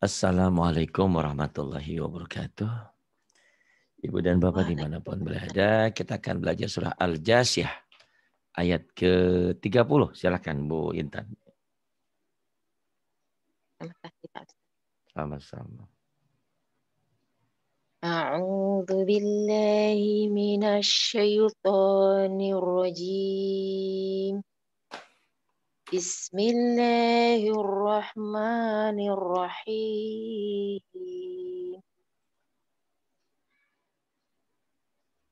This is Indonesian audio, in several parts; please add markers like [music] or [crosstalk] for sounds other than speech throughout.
Assalamualaikum warahmatullahi wabarakatuh. Ibu dan Bapak dimanapun berada, kita akan belajar surah Al-Jasiyah ayat ke-30. Silakan Bu Intan. Terima kasih Pak. Sama-sama. A'udzu billahi minasy syaithanir rajim. Bismillahirrahmanirrahim.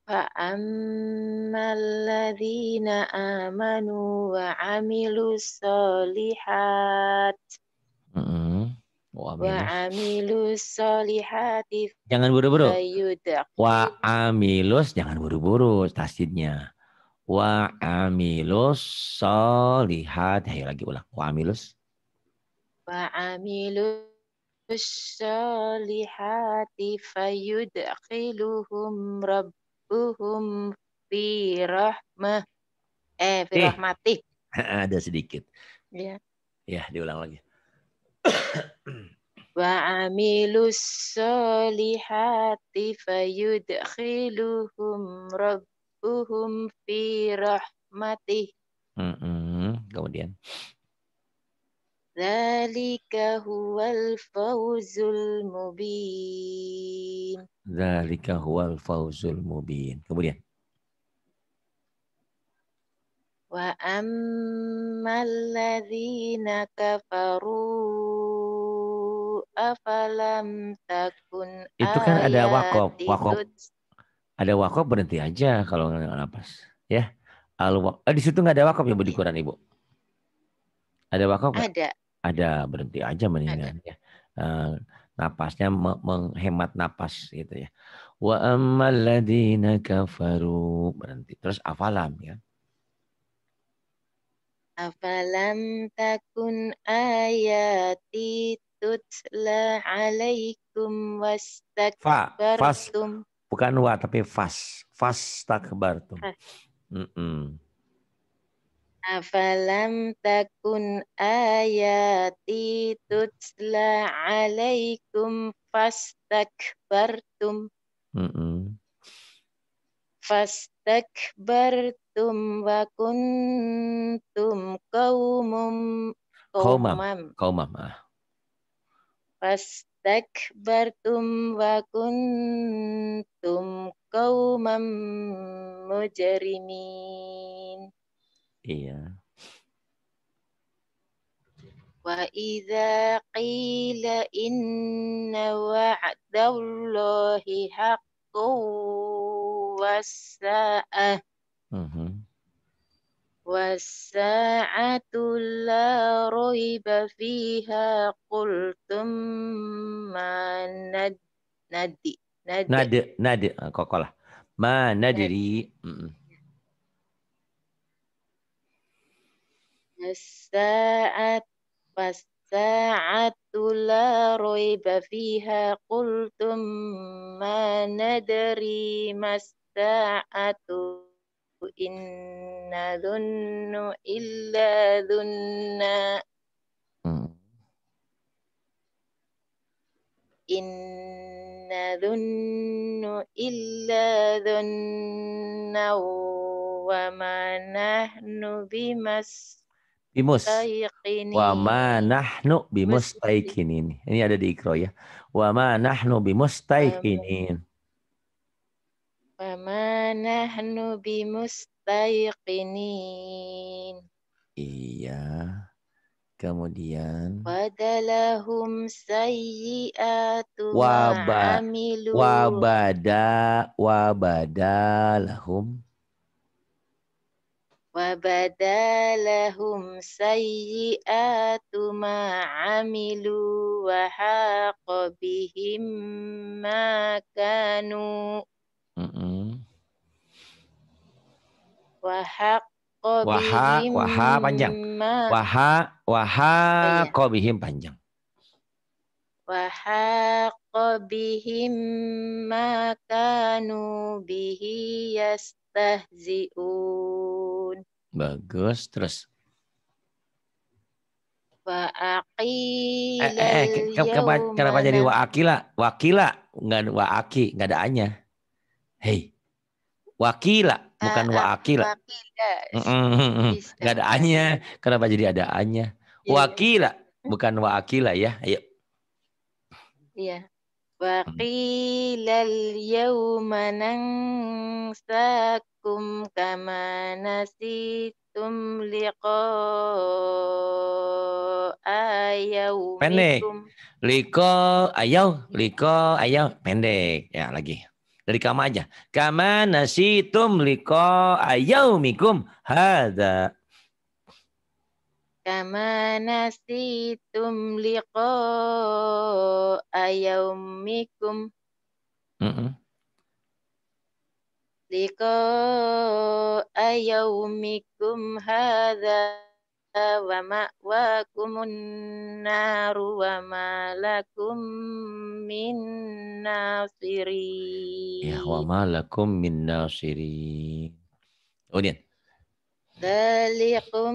فأما الذين amanu وعملوا الصالحات Wa'amilus solihati. Jangan buru-buru. Wa'amilus, jangan buru-buru tasdidnya wa amilus solihat. Hei lagi ulang. Wa amilus. Wa amilus solihati fayudakiluhum rabbuhum fi rahmah. Eh, fi eh. rahmati. [laughs] Ada sedikit. Ya. Ya, diulang lagi. Wa amilus solihati fayudakiluhum rabbuhum uhum fi rahmatih. Mm-hmm. Kemudian. Zalika huwal fawzul mubin. Zalika huwal fawzul mubin. Kemudian. Wa ladhina kafaru afalam takun Itu kan ada wakof. Wakof ada wakaf berhenti aja kalau nggak nafas ya al eh, di situ nggak ada wakaf ya bu di Quran iya. ibu ada wakaf ada ada berhenti aja mendingan ya uh, napasnya menghemat napas gitu ya wa ammaladina kafaru berhenti terus afalam ya afalam takun ayati tutla alaikum wastakbartum Bukan wa tapi fas. Fas takbartum. Mm -mm. Afalam takun ayati tutla alaikum fastakbartum. Mm -mm. Fastakbartum wa kuntum qaumum qaumam. Qaumam. Ah. Fas istakbartum wa kuntum qauman mujrimin. Iya. Wa idza qila inna wa'da Allahi haqqun was sa'ah. Mhm. وَالسَّاعَةُ لَا رَيْبَ فِيهَا قُلْتُمْ مَا نَدِّي Nada, nada, kau kau lah. Ma, nadiri. Wasaat, wasaatu la roiba fiha qultum ma nadiri eh, mas إن ذن إلا ذن إن ذن إلا ذن وما نحن بمس bimus wa ma nahnu bimustaikinin ini ada di ikro ya wa ma nahnu bimustaikinin Wama nahnu bimustaiqinin. Iya. Kemudian Wadalahum sayyi'atu ma'amilu. Wabada. Wabada Wabada lahum sayyi'atu ma'amilu amilu wa haqa bihim Wahak kobihim Wahak waha waha panjang waha waha kobihim panjang waha kobihim makanu bihi yastahziun bagus terus waakila eh, eh, eh kenapa jadi waakila wakila nggak waaki nggak ada anya Hei. Wakila bukan uh, Uh, Gak ada anya, Kenapa jadi ada anya? Yeah. Iya. Wakila bukan wakila ya. Ayo. Iya. Wakilal yauma nansakum kama nasitum liko ayau Pendek. Liqa'a ayau, liko ayau. Pendek. Ya lagi. Dari kamu aja. Kama nasitum liko ayaumikum hada. Kama nasitum liko ayaumikum. mikum -mm. Liko ayaumikum hada wa ma'wakumun naru wa malakum min nasirin. Ya, wa malakum min nasirin. Kemudian. Oh, dalikum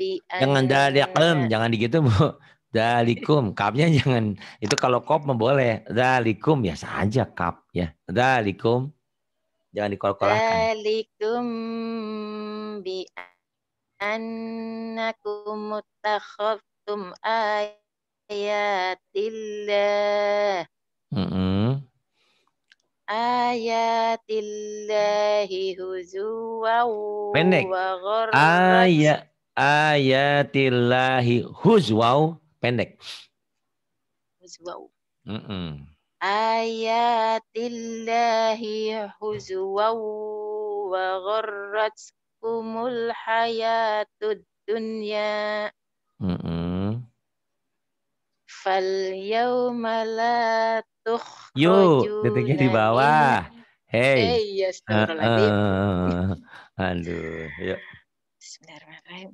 bi Jangan dalikum, jangan digitu, Bu. Dalikum, kapnya jangan itu kalau kop boleh. Dalikum biasa aja kap ya. Dalikum jangan dikol-kolakan. Dalikum bi annakum muttakhadtum ayatillah. Mm -hmm. Ayatillahi huzuwa pendek. Ayat ayatillahi huzwaw pendek. Huzwaw. Mm -mm. Ayatillahi huzwaw wa gharrat kumul hayatud dunya. Mm-hmm. Fal yawma la Yuk, detiknya di bawah. Hei. Hey, yes, uh, uh, aduh, yuk. Bismillahirrahmanirrahim.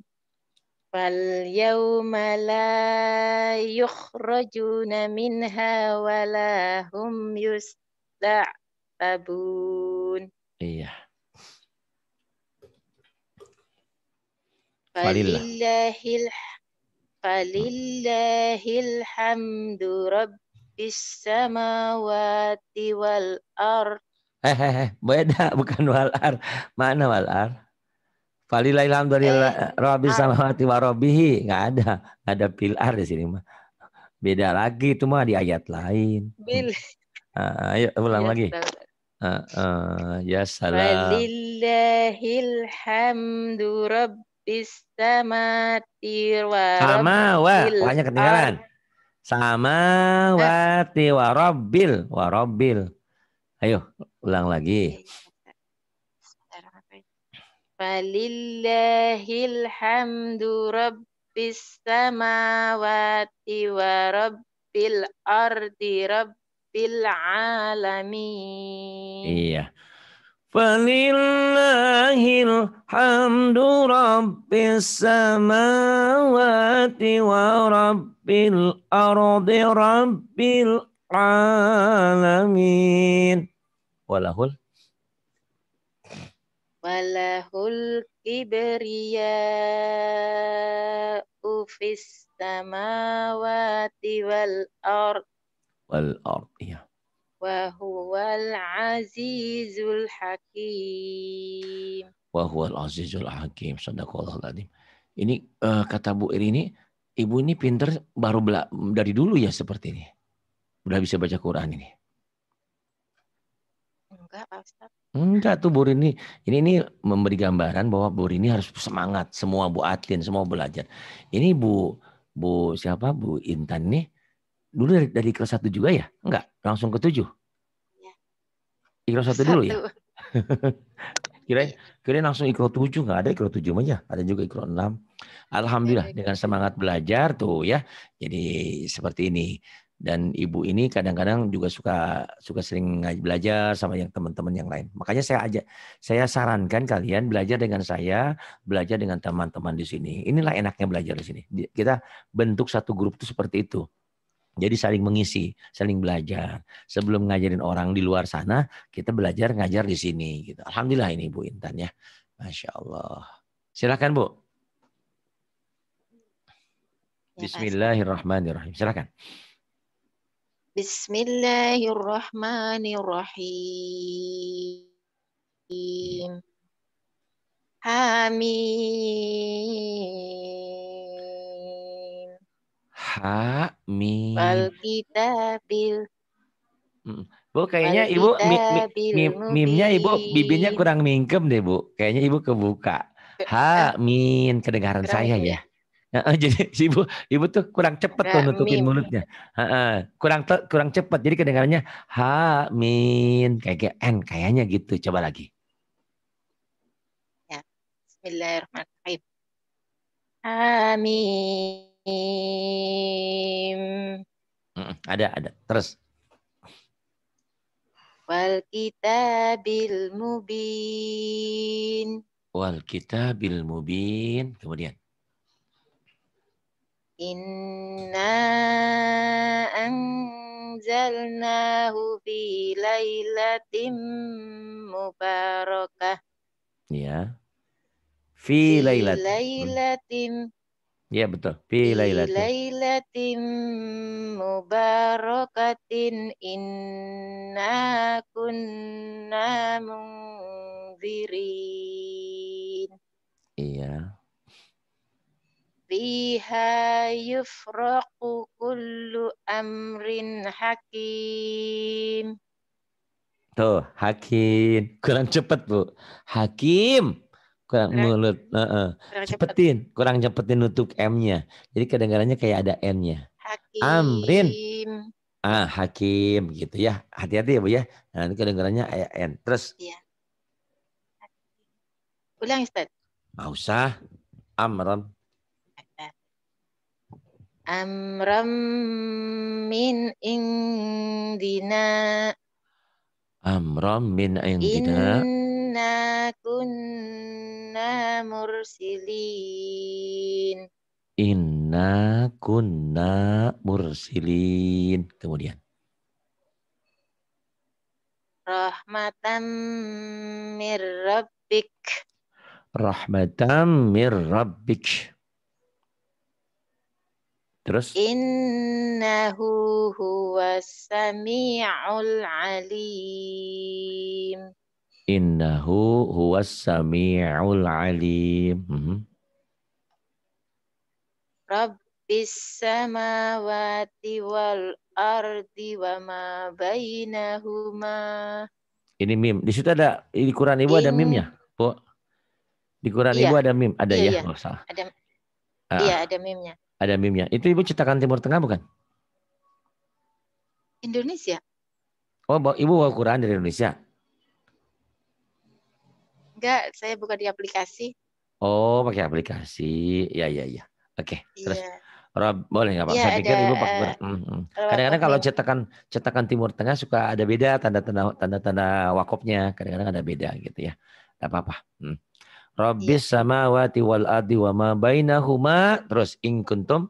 Fal yawma la yukhrajuna minha wa la hum yusta'tabun. Iya. Falillahil Falillahil hamdu rabbis samawati wal Eh, eh, eh, beda [laughs] bukan wal ar. Mana wal ar? Falillahil hamdu eh, rabbis ah. samawati wa rabbihi. Enggak ada. Ada pilar ar di sini mah. Beda lagi itu mah di ayat lain. Bil. Uh, [laughs] ah, ayo ah, ulang ya, lagi. Uh, uh, ya salam. Falillahil hamdu rabbis sama wa banyak ketinggalan sama wa rabbil wa ayo ulang lagi Falillahil hamdu rabbis samawati wa rabbil ardi rabbil alami. Iya. فلله الحمد رب السماوات ورب الأرض رب العالمين ولهل walahul kibriya ufis samawati wal ard wal ard ya Wahuwal azizul hakim. Wahuwal azizul hakim. Sadaqallahul adim. Ini uh, kata Bu Iri ini, ibu ini pinter baru bela dari dulu ya seperti ini. Udah bisa baca Quran ini. Enggak, Pak Ustaz. Enggak tuh Bu Rini. Ini ini memberi gambaran bahwa Bu Rini harus semangat semua Bu Atin, semua belajar. Ini Bu Bu siapa Bu Intan nih dulu dari, dari kelas satu juga ya? Enggak, langsung ke tujuh. Ya. Ikro satu dulu ya. [laughs] kira kira langsung ikro tujuh nggak ada ikro tujuh aja, ada juga ikro enam. Alhamdulillah iya, iya, dengan iya. semangat belajar tuh ya. Jadi seperti ini dan ibu ini kadang-kadang juga suka suka sering belajar sama yang teman-teman yang lain. Makanya saya aja saya sarankan kalian belajar dengan saya, belajar dengan teman-teman di sini. Inilah enaknya belajar di sini. Kita bentuk satu grup tuh seperti itu. Jadi saling mengisi, saling belajar. Sebelum ngajarin orang di luar sana, kita belajar ngajar di sini. Gitu. Alhamdulillah ini Bu Intan ya. Masya Allah. Silakan Bu. Ya, Bismillahirrahmanirrahim. Silakan. Bismillahirrahmanirrahim. Amin. Ha Mi. Wal kitabil. Bu kayaknya Ibu mi, mi, mimnya Ibu bibirnya kurang mingkem deh Bu. Kayaknya Ibu kebuka. Ha min kedengaran kurang saya ya. [laughs] jadi si ibu ibu tuh kurang cepet tuh nutupin mulutnya. kurang te, kurang cepet jadi kedengarannya ha min kayak n kayaknya gitu. Coba lagi. Ya. Bismillahirrahmanirrahim. Amin. Ada, ada. Terus. Wal bil mubin. Wal bil mubin. Kemudian. Inna anzalnahu fi lailatim mubarakah. Ya. Fi lailatim. Fi lailatim Iya betul. Fi lailatin. mubarakatin inna kunna munzirin. Iya. Biha yufraqu kullu amrin hakim. Tuh, hakim. Kurang cepat, Bu. Hakim kurang mulut uh, uh. Kurang cepetin cepet. kurang cepetin nutup m-nya jadi kedengarannya kayak ada n-nya hakim. amrin ah hakim gitu ya hati-hati ya bu ya nah, nanti kedengarannya kayak n terus iya. ulang Ustaz nggak usah amran amram min indina amram min indina inna kun kunna mursilin. Inna kunna mursilin. Kemudian. Rahmatan mir rabbik. Rahmatan mir rabbik. Terus? Innahu huwas sami'ul alim. Innahu huwas sami'ul alim. Hmm. Rabbis samawati wal ardi wa ma bainahuma. Ini mim. Di situ ada di Quran Ibu In... ada iya. mimnya, Bu. Di Quran iya. Ibu ada mim, ada iya, ya, iya. Oh, salah. Ada ah, ah. Iya, ada mimnya. Ada mimnya. Itu Ibu cetakan Timur Tengah bukan? Indonesia. Oh, Ibu bawa Quran dari Indonesia. Enggak, saya buka di aplikasi. Oh, pakai aplikasi. Ya, ya, ya. Oke, okay. Iya. terus Rob, boleh nggak Pak? Ya, saya pikir Ibu Pak. Hmm. Eh, mm. Kadang-kadang kalau cetakan cetakan Timur Tengah suka ada beda tanda-tanda tanda-tanda wakopnya. Kadang-kadang ada beda gitu ya. Tidak apa-apa. Hmm. sama ya. samawati wal adi wa ma bainahuma. Terus ing kuntum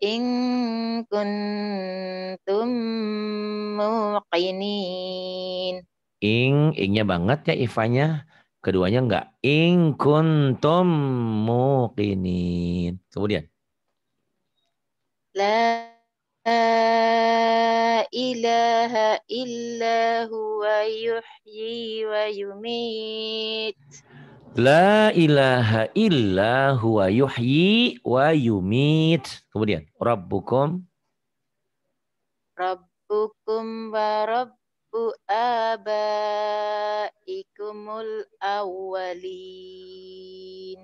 ing kuntum muqinin ing, ingnya banget ya ifanya. Keduanya enggak ing kuntum muqinin. Kemudian la ilaha illa huwa yuhyi wa yumit. La ilaha illa huwa yuhyi wa yumit. Kemudian, Rabbukum. Rabbukum wa Rabb abaikumul awalin.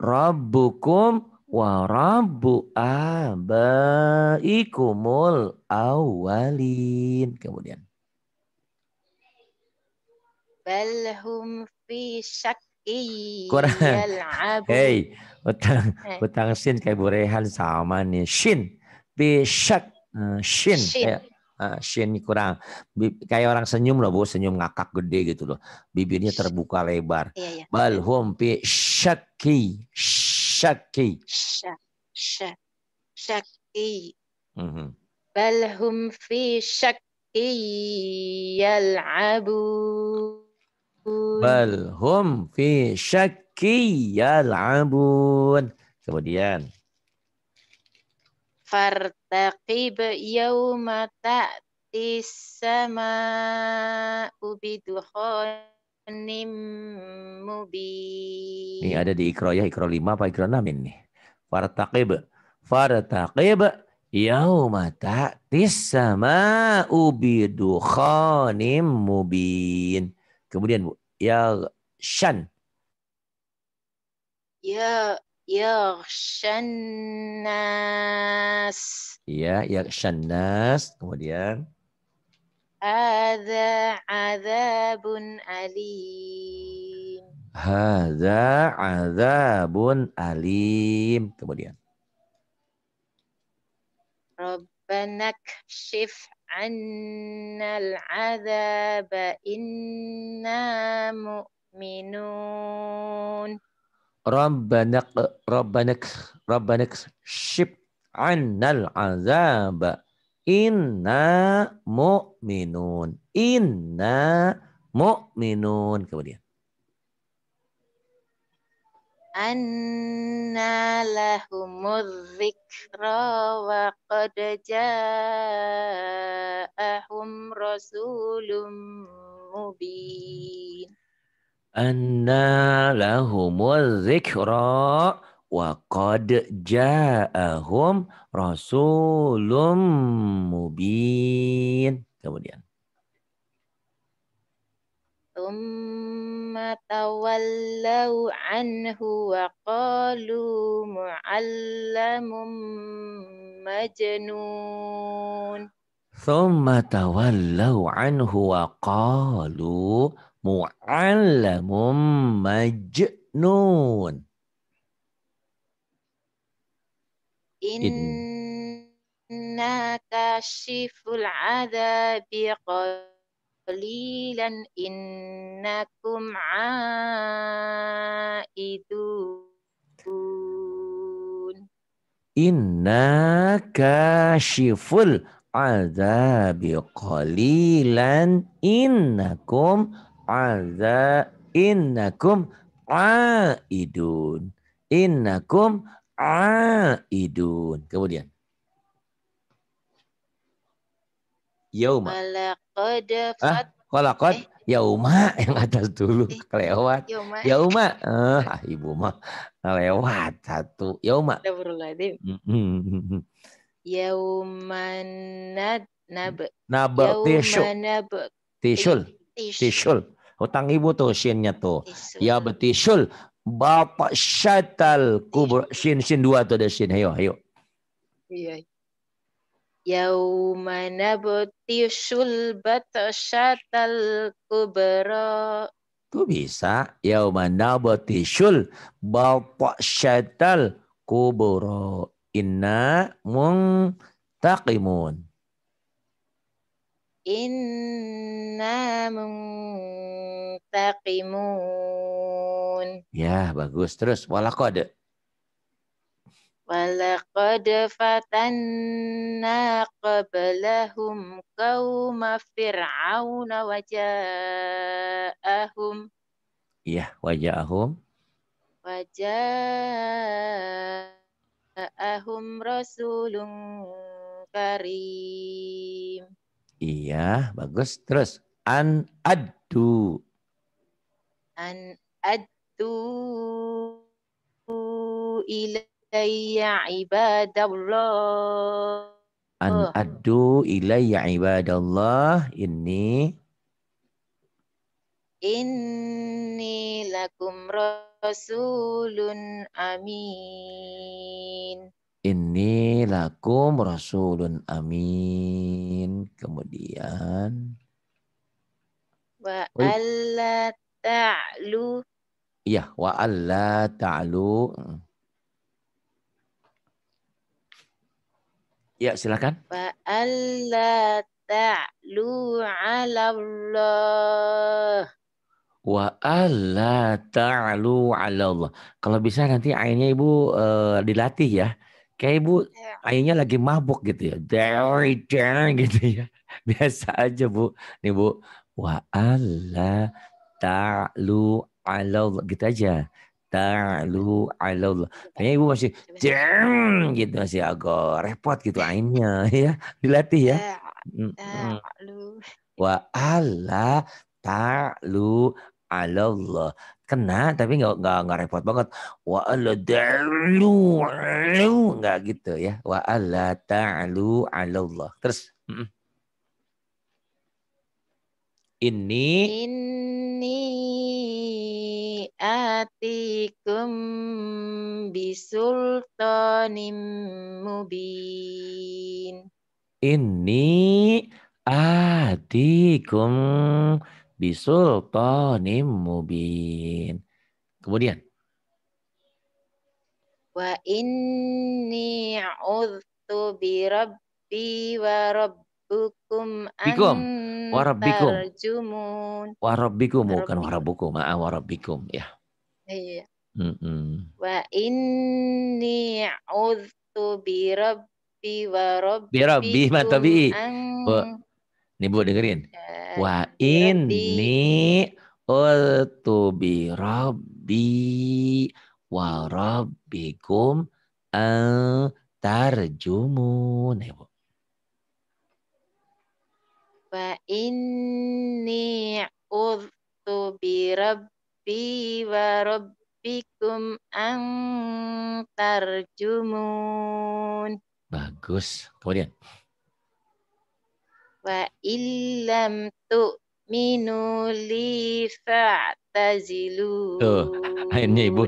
Rabbukum wa rabbu abaikumul awalin. Kemudian. Balhum fi syakki Kurang. hey, utang, eh. utang sin kayak burehan sama nih. Shin. Bi syak. Uh, shin. shin. Kayak, Shen eh, shin kurang kayak orang senyum loh bu senyum ngakak gede gitu loh bibirnya terbuka lebar iya, iya. balhum shaki shaki shaki. ya mm-hmm. balhum fi shaki yal'abu kemudian fart فارتقب يوم sama ubidu بدخان mubi. Ini ada di ikro ya, Iqra lima apa Iqra 6 ini? Fartaqib. Fartaqib yauma ta'tis sama'u bidukhanim mubin. Kemudian Bu, ya shan. Ya Yakshanas. Iya, Yakshanas. Kemudian. Ada azabun alim. Hada azabun alim. Kemudian. Rabbanak shif annal azaba inna mu'minun. Rabbanak Rabbanak Rabbanak ship annal azab inna mu'minun inna mu'minun kemudian anna lahumul zikra wa qad ja'ahum rasulun mubin أنا لهم الذكرى وقد جاءهم رسول مبين kemudian ثم تولوا عنه وقالوا معلم مجنون ثم تولوا عنه وقالوا معلم مجنون إنا كاشف العذاب قليلا إنكم عائدون إنا كاشف العذاب قليلا إنكم aza innakum aidun. Innakum aidun. Kemudian. Yauma. Walaqad ah, fat. eh. yauma [laughs] yang atas dulu eh, kelewat Yauma. ah Ah, ibu mah lewat satu. Yauma. Mm-hmm. Yauman nab nab. Nab tisul. Tisul. Utang ibu tuh shinnya tuh. Ya betisul. Bapak syatal kubur. Iya. Shin, shin dua tuh ada shin. Ayo, ayo. Iya. Yaumana betisul batasyatal kubra. Tuh bisa. Yaumana betisul bapak syatal kubra. Inna mung taqimun inna muntaqimun. Ya, bagus. Terus walakod. Walakod fatanna qablahum kauma fir'aun waja'ahum. Ya, waja'ahum. Waja'ahum rasulun karim. Iya, bagus. Terus an addu. An addu ilayya ibadallah. An addu ilayya ibadallah ini Inni lakum rasulun amin. Inni lakum rasulun amin. Kemudian. Wa alla ta'lu. Iya, wa alla ta'lu. Ya, silakan. Wa alla ta'lu ala Allah. Wa alla ta'lu ala Allah. Kalau bisa nanti ayahnya Ibu uh, dilatih ya kayak ibu iya. ayahnya lagi mabuk gitu ya dari dari gitu ya [laughs] biasa aja bu nih bu wa ala ta'lu ala gitu aja ta'lu ala kayaknya ibu masih iya. jeng gitu masih agak repot gitu ainnya [laughs] ya dilatih ya iya. wa ala ta'lu Allah kena tapi nggak nggak nggak repot banget wa ala dalu nggak gitu ya wa ala ta'lu ala Allah terus ini ini atikum bisultanim mubin ini atikum bisultanim mubin. Kemudian. Wa inni a'udzu bi rabbi wa rabbukum Bikum. Warabbikum. Warabbikum bukan warabbukum, maaf warabbikum ya. Iya. Wa inni a'udzu bi rabbi wa rabbikum Bi rabbi ma tabi'i. Nih Bu dengerin. Eh, wa iya, inni ultu bi rabbi wa rabbikum antarjumun. Ya Bu. Wa inni ultu bi rabbi wa rabbikum antarjumun. Bagus. Kemudian. Wa illam minuli li fa'tazilu. Tuh, akhirnya Ibu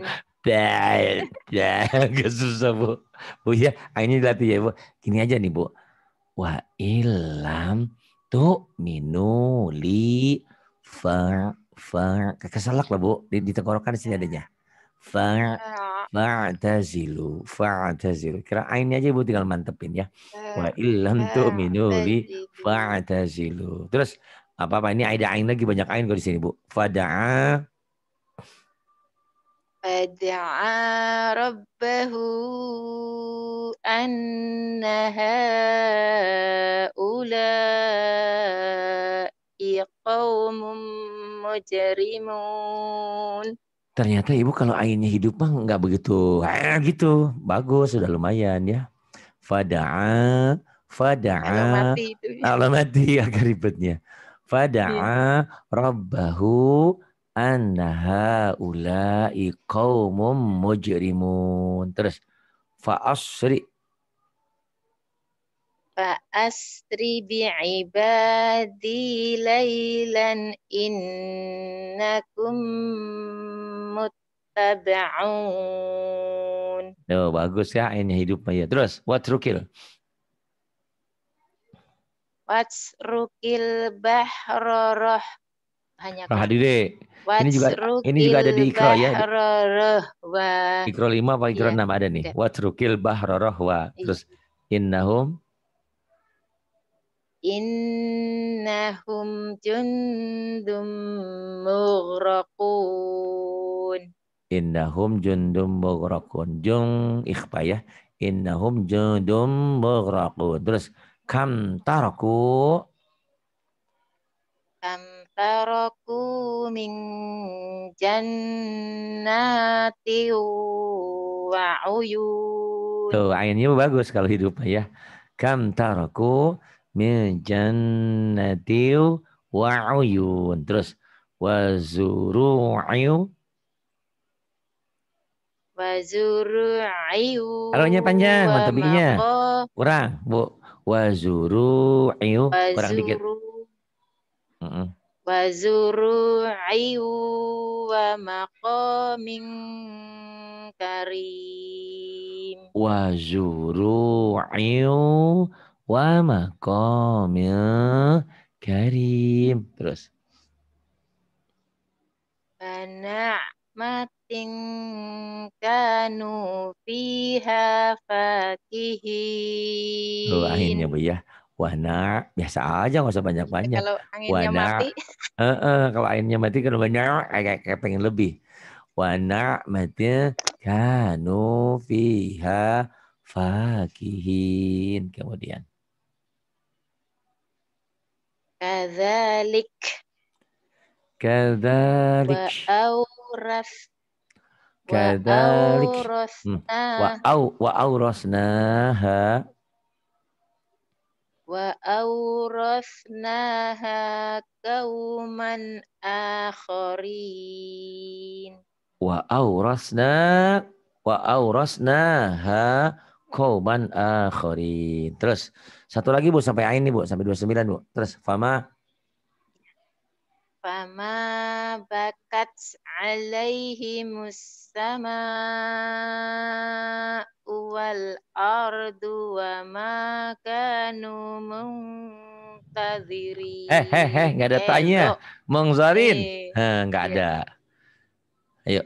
dah, ya gak susah bu bu ya ini dilatih ya bu gini aja nih bu wa ilam tu minuli fa fa. keselak lah bu di, di tenggorokan sini adanya fer fa'tazilu fa'tazilu kira ainnya aja ibu tinggal mantepin ya eh, wa illam eh, tu'minu bi fa'tazilu terus apa apa ini ada ain lagi banyak ain kok di sini bu fada'a fada'a rabbahu anna haula'i qaumun mujrimun Ternyata ibu kalau ainnya hidup mah nggak begitu eh, gitu. Bagus, sudah lumayan ya. Fada'a, fada'a. Alamati ya. [laughs] agak ribetnya. Fada'a iya. robbahu annaha ulai qaumum mujrimun. Terus fa'asri فأسر بعبادي ليلا إنكم muttaba'un. Oh, bagus ya ini hidup Maya. Ya. Terus, what rukil? What's rukil bahroroh banyak. Nah, kan? hadire. Ini juga ini juga ada di ikro ya. Ikro lima apa ikro iya. enam ada nih. Iya. What's rukil bahroroh wa. Iya. Terus innahum innahum jundum mughraqun innahum jundum mughraqun jung ikhfa ya innahum jundum mughraqun terus kam taraku kam taraku min jannati wa uyun. Tuh, ayatnya bagus kalau hidup ya. Kam taraku min jannatin wa uyun. Terus wa zuru'in wa zuru'in. Arahnya panjang, matabinya. Kurang, Bu. Wa zuru'in, kurang dikit. Mm Wa zuru'in wa maqamin karim. Wa zuru'in wa maqamil karim. Terus. Bana matin kanu fiha fakihi. Oh, akhirnya Bu ya. Wana biasa aja nggak usah banyak-banyak. Kalau anginnya Wana, mati. Uh, [laughs] uh, kalau airnya mati kan banyak kayak, kayak pengen lebih. Wana mati kanu fiha fakihin. Kemudian. كذلك كذلك وأورث كذلك وأورثناها وأورثناها قوما آخرين وأورثنا وأورثناها qauman akhori. Terus satu lagi Bu sampai ain nih Bu, sampai 29 Bu. Terus fama fama bakat alaihi musama wal ardu wa ma kanu Eh, eh, eh, nggak ada tanya. Mungzarin. Eh, nggak iya. ada. Ayo.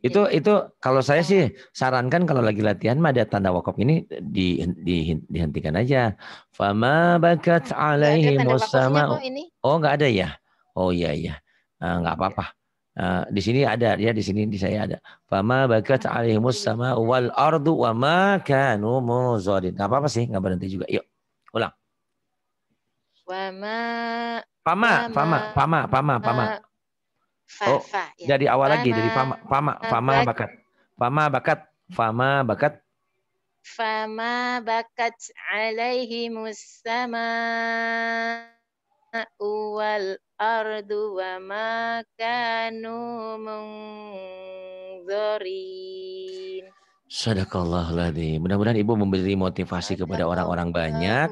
Itu ya. itu kalau saya sih iya. sarankan kalau lagi latihan mah ada tanda wakaf ini di, di, dihentikan aja. Fama bakat alaihi musama. Oh, nggak ada ya? Oh iya iya. Eh, nggak uh, apa-apa. Uh, di sini ada ya di sini di saya ada. Fama bakat iya. alaihi musama wal ardu wa ma kanu muzadin Nggak apa-apa sih, nggak berhenti juga. Yuk. Ulang. Fama. Fama. Fama. Fama. Fama. Eh, fama. Fa, oh, fa, ya. dari awal fama, lagi dari fama fama fama bakat. Fama bakat, fama bakat. Fama bakat alaihi musama wal ardu wa ma kanu munzorin. Sadaqallahul Mudah-mudahan Ibu memberi motivasi kepada orang-orang banyak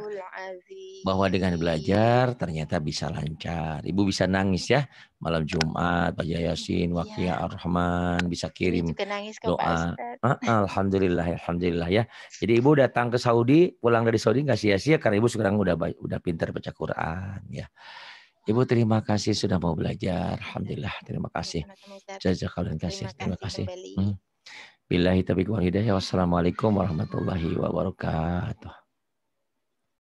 bahwa dengan belajar ternyata bisa lancar. Ibu bisa nangis ya malam Jumat, Pak Yasin, wakilnya ya. Ar-Rahman, bisa kirim nangis doa. Ah, alhamdulillah, alhamdulillah ya. Jadi ibu datang ke Saudi, pulang dari Saudi nggak sia-sia karena ibu sekarang udah udah pintar baca Quran ya. Ibu terima kasih sudah mau belajar. Alhamdulillah, terima iya, kasih. Jazakallah kasih. Terima kasih. Terima kasih. Hmm. Billahi hidayah. Wassalamualaikum warahmatullahi wabarakatuh.